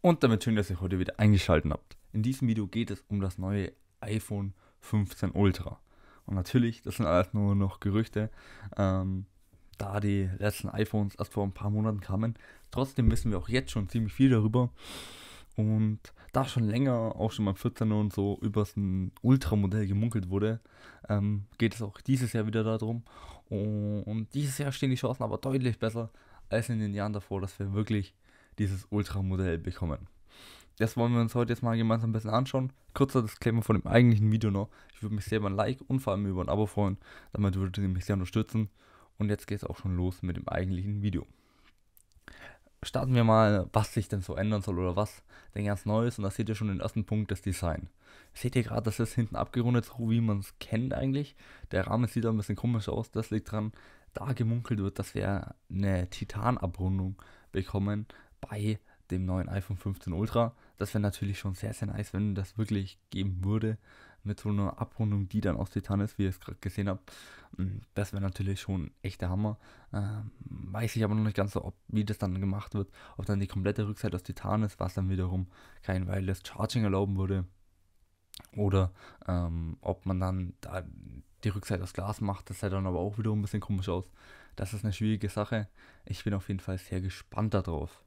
Und damit schön, dass ihr heute wieder eingeschaltet habt. In diesem Video geht es um das neue iPhone 15 Ultra. Und natürlich, das sind alles nur noch Gerüchte, ähm, da die letzten iPhones erst vor ein paar Monaten kamen. Trotzdem wissen wir auch jetzt schon ziemlich viel darüber. Und da schon länger, auch schon beim 14 und so, über das Ultra-Modell gemunkelt wurde, ähm, geht es auch dieses Jahr wieder darum. Und dieses Jahr stehen die Chancen aber deutlich besser als in den Jahren davor, dass wir wirklich dieses Ultramodell bekommen. Das wollen wir uns heute jetzt mal gemeinsam ein bisschen anschauen. Kurzer Disclaimer von dem eigentlichen Video noch. Ich würde mich sehr über ein Like und vor allem über ein Abo freuen. Damit würdet ihr mich sehr unterstützen. Und jetzt geht es auch schon los mit dem eigentlichen Video. Starten wir mal, was sich denn so ändern soll oder was denn ganz neu ist. Und da seht ihr schon den ersten Punkt, das Design. Seht ihr gerade, das ist hinten abgerundet, so wie man es kennt eigentlich. Der Rahmen sieht da ein bisschen komisch aus. Das liegt dran, da gemunkelt wird, dass wir eine Titanabrundung bekommen, bei dem neuen iPhone 15 Ultra. Das wäre natürlich schon sehr, sehr nice, wenn das wirklich geben würde mit so einer Abrundung, die dann aus Titan ist, wie ihr es gerade gesehen habt. Hm, das wäre natürlich schon echt der Hammer. Ähm, weiß ich aber noch nicht ganz so, ob, wie das dann gemacht wird. Ob dann die komplette Rückseite aus Titan ist, was dann wiederum kein Wireless Charging erlauben würde. Oder ähm, ob man dann da die Rückseite aus Glas macht, das sah dann aber auch wiederum ein bisschen komisch aus. Das ist eine schwierige Sache. Ich bin auf jeden Fall sehr gespannt darauf.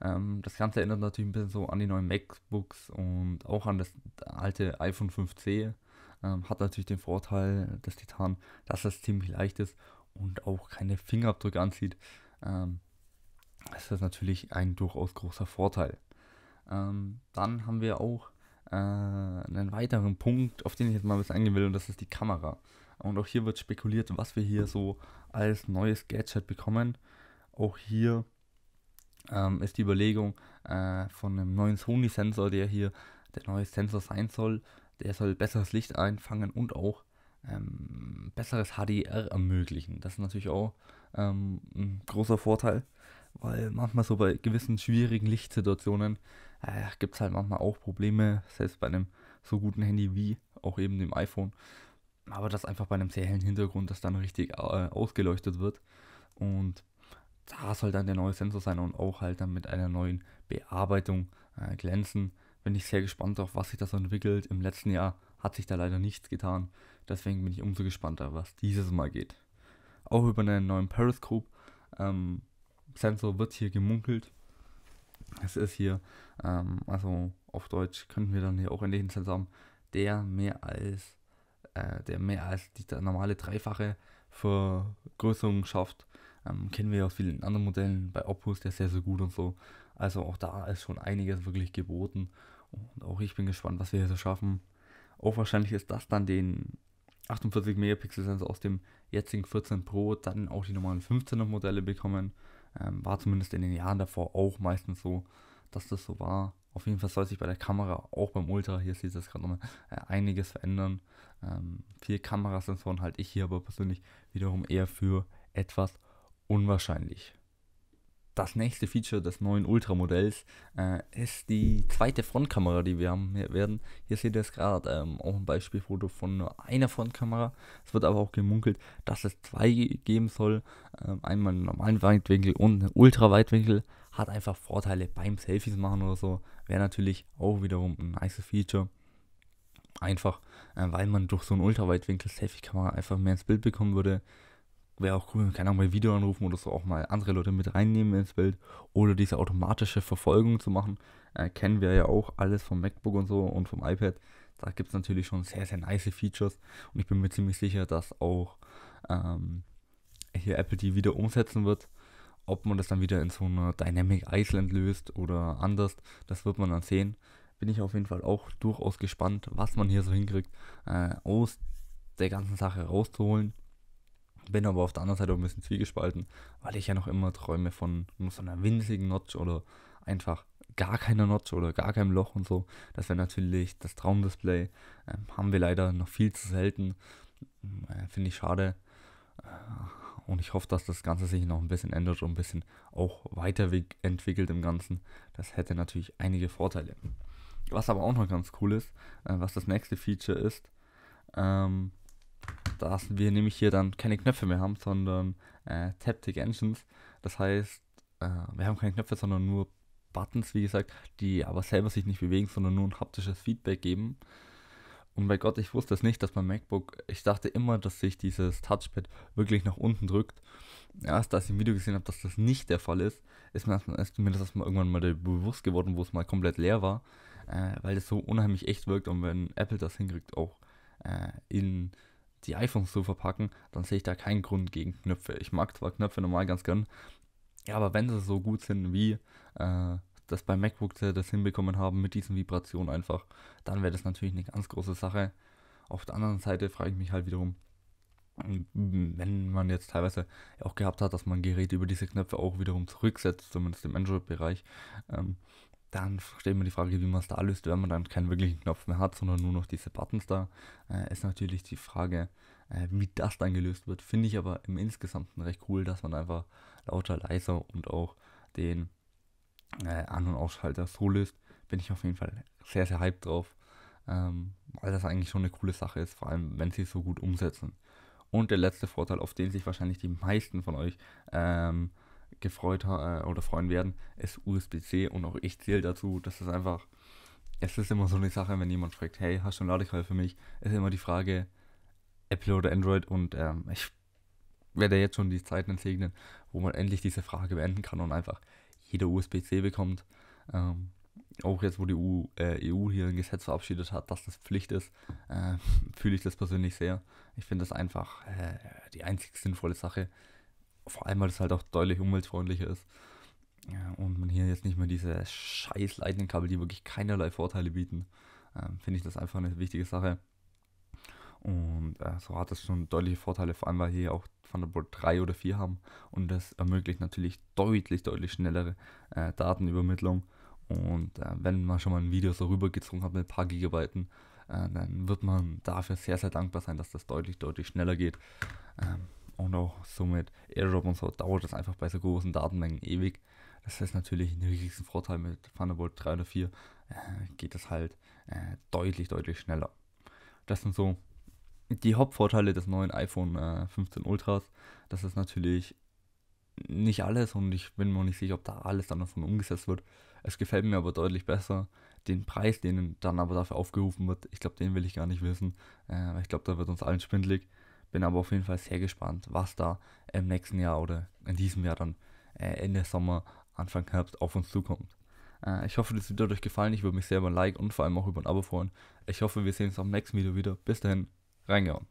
Ähm, das Ganze erinnert natürlich ein bisschen so an die neuen MacBooks und auch an das alte iPhone 5C. Ähm, hat natürlich den Vorteil des Titan, dass das ziemlich leicht ist und auch keine Fingerabdrücke anzieht. Ähm, das ist natürlich ein durchaus großer Vorteil. Ähm, dann haben wir auch äh, einen weiteren Punkt, auf den ich jetzt mal ein bisschen eingehen will, und das ist die Kamera. Und auch hier wird spekuliert, was wir hier so als neues Gadget bekommen. Auch hier ähm, ist die Überlegung äh, von einem neuen Sony-Sensor, der hier der neue Sensor sein soll. Der soll besseres Licht einfangen und auch ähm, besseres HDR ermöglichen. Das ist natürlich auch ähm, ein großer Vorteil, weil manchmal so bei gewissen schwierigen Lichtsituationen äh, gibt es halt manchmal auch Probleme, selbst bei einem so guten Handy wie auch eben dem iPhone. Aber das einfach bei einem sehr hellen Hintergrund, das dann richtig äh, ausgeleuchtet wird. Und da soll dann der neue Sensor sein und auch halt dann mit einer neuen Bearbeitung äh, glänzen. Bin ich sehr gespannt auf, was sich das entwickelt. Im letzten Jahr hat sich da leider nichts getan. Deswegen bin ich umso gespannter, was dieses Mal geht. Auch über einen neuen Periscope ähm, Sensor wird hier gemunkelt. Es ist hier, ähm, also auf Deutsch könnten wir dann hier auch endlich einen Sensor haben, der mehr als äh, der mehr als die normale Dreifache Vergrößerung schafft ähm, kennen wir ja aus vielen anderen Modellen, bei Opus, der ist sehr, sehr gut und so. Also auch da ist schon einiges wirklich geboten. Und auch ich bin gespannt, was wir hier so schaffen. Auch wahrscheinlich ist das dann den 48 Megapixel Sensor aus dem jetzigen 14 Pro dann auch die normalen 15er Modelle bekommen. Ähm, war zumindest in den Jahren davor auch meistens so, dass das so war. Auf jeden Fall soll sich bei der Kamera, auch beim Ultra, hier sieht es gerade nochmal, äh, einiges verändern. Ähm, vier Kamerasensoren halte ich hier aber persönlich wiederum eher für etwas unwahrscheinlich. Das nächste Feature des neuen Ultramodells äh, ist die zweite Frontkamera, die wir haben hier werden. Hier seht ihr es gerade, ähm, auch ein Beispielfoto von nur einer Frontkamera. Es wird aber auch gemunkelt, dass es zwei geben soll. Ähm, einmal einen normalen Weitwinkel und einen Ultraweitwinkel. Hat einfach Vorteile beim Selfies machen oder so. Wäre natürlich auch wiederum ein nice Feature. Einfach, äh, weil man durch so einen Ultraweitwinkel-Selfie-Kamera einfach mehr ins Bild bekommen würde wäre auch cool, keine Ahnung, Video anrufen oder so auch mal andere Leute mit reinnehmen ins Bild oder diese automatische Verfolgung zu machen. Äh, kennen wir ja auch alles vom MacBook und so und vom iPad. Da gibt es natürlich schon sehr, sehr nice Features und ich bin mir ziemlich sicher, dass auch ähm, hier Apple die wieder umsetzen wird. Ob man das dann wieder in so einer Dynamic Island löst oder anders, das wird man dann sehen. Bin ich auf jeden Fall auch durchaus gespannt, was man hier so hinkriegt, äh, aus der ganzen Sache rauszuholen. Bin aber auf der anderen Seite auch ein bisschen zwiegespalten, weil ich ja noch immer träume von so einer winzigen Notch oder einfach gar keiner Notch oder gar keinem Loch und so. Das wäre natürlich das Traumdisplay. Ähm, haben wir leider noch viel zu selten. Äh, Finde ich schade. Äh, und ich hoffe, dass das Ganze sich noch ein bisschen ändert und ein bisschen auch weiterentwickelt im Ganzen. Das hätte natürlich einige Vorteile. Was aber auch noch ganz cool ist, äh, was das nächste Feature ist, ähm, dass wir nämlich hier dann keine Knöpfe mehr haben, sondern äh, Taptic Engines. Das heißt, äh, wir haben keine Knöpfe, sondern nur Buttons, wie gesagt, die aber selber sich nicht bewegen, sondern nur ein haptisches Feedback geben. Und bei Gott, ich wusste es nicht, dass mein MacBook, ich dachte immer, dass sich dieses Touchpad wirklich nach unten drückt. Erst als ich im Video gesehen habe, dass das nicht der Fall ist, ist mir, zumindest erstmal irgendwann mal bewusst geworden, wo es mal komplett leer war, äh, weil es so unheimlich echt wirkt und wenn Apple das hinkriegt, auch äh, in die iPhones zu verpacken, dann sehe ich da keinen Grund gegen Knöpfe. Ich mag zwar Knöpfe normal ganz gern, aber wenn sie so gut sind wie äh, das bei MacBook das hinbekommen haben mit diesen Vibrationen einfach, dann wäre das natürlich eine ganz große Sache. Auf der anderen Seite frage ich mich halt wiederum, wenn man jetzt teilweise auch gehabt hat, dass man Geräte über diese Knöpfe auch wiederum zurücksetzt, zumindest im Android-Bereich, ähm, dann stellt man die Frage, wie man es da löst, wenn man dann keinen wirklichen Knopf mehr hat, sondern nur noch diese Buttons da. Äh, ist natürlich die Frage, äh, wie das dann gelöst wird. Finde ich aber im Insgesamten recht cool, dass man einfach lauter, leiser und auch den äh, An- und Ausschalter so löst. Bin ich auf jeden Fall sehr, sehr hyped drauf, ähm, weil das eigentlich schon eine coole Sache ist, vor allem wenn sie es so gut umsetzen. Und der letzte Vorteil, auf den sich wahrscheinlich die meisten von euch ähm, gefreut äh, oder freuen werden, ist USB-C und auch ich zähle dazu. Das ist einfach, es ist immer so eine Sache, wenn jemand fragt, hey, hast du ein Ladekabel für mich? Ist immer die Frage, Apple oder Android und ähm, ich werde jetzt schon die Zeiten entsegnen, wo man endlich diese Frage beenden kann und einfach jeder USB-C bekommt. Ähm, auch jetzt, wo die EU, äh, EU, hier ein Gesetz verabschiedet hat, dass das Pflicht ist, äh, fühle ich das persönlich sehr. Ich finde das einfach äh, die einzig sinnvolle Sache, vor allem, weil es halt auch deutlich umweltfreundlicher ist. Ja, und man hier jetzt nicht mehr diese scheiß Lightning-Kabel, die wirklich keinerlei Vorteile bieten, ähm, finde ich das einfach eine wichtige Sache. Und äh, so hat das schon deutliche Vorteile, vor allem weil hier auch Thunderbolt 3 oder 4 haben. Und das ermöglicht natürlich deutlich, deutlich schnellere äh, Datenübermittlung. Und äh, wenn man schon mal ein Video so rübergezogen hat mit ein paar Gigabyten, äh, dann wird man dafür sehr, sehr dankbar sein, dass das deutlich, deutlich schneller geht. Ähm, und auch so mit Airdrop und so dauert das einfach bei so großen Datenmengen ewig. Das ist natürlich ein riesen Vorteil mit Thunderbolt 3 oder 4, äh, geht das halt äh, deutlich, deutlich schneller. Das sind so die Hauptvorteile des neuen iPhone äh, 15 Ultras. Das ist natürlich nicht alles und ich bin mir nicht sicher, ob da alles dann davon umgesetzt wird. Es gefällt mir aber deutlich besser. Den Preis, den dann aber dafür aufgerufen wird, ich glaube, den will ich gar nicht wissen. Äh, ich glaube, da wird uns allen spindelig. Bin aber auf jeden Fall sehr gespannt, was da im nächsten Jahr oder in diesem Jahr dann äh, Ende Sommer, Anfang Herbst auf uns zukommt. Äh, ich hoffe, das Video hat euch gefallen. Ich würde mich sehr über ein Like und vor allem auch über ein Abo freuen. Ich hoffe, wir sehen uns am nächsten Video wieder. Bis dahin, reingehauen.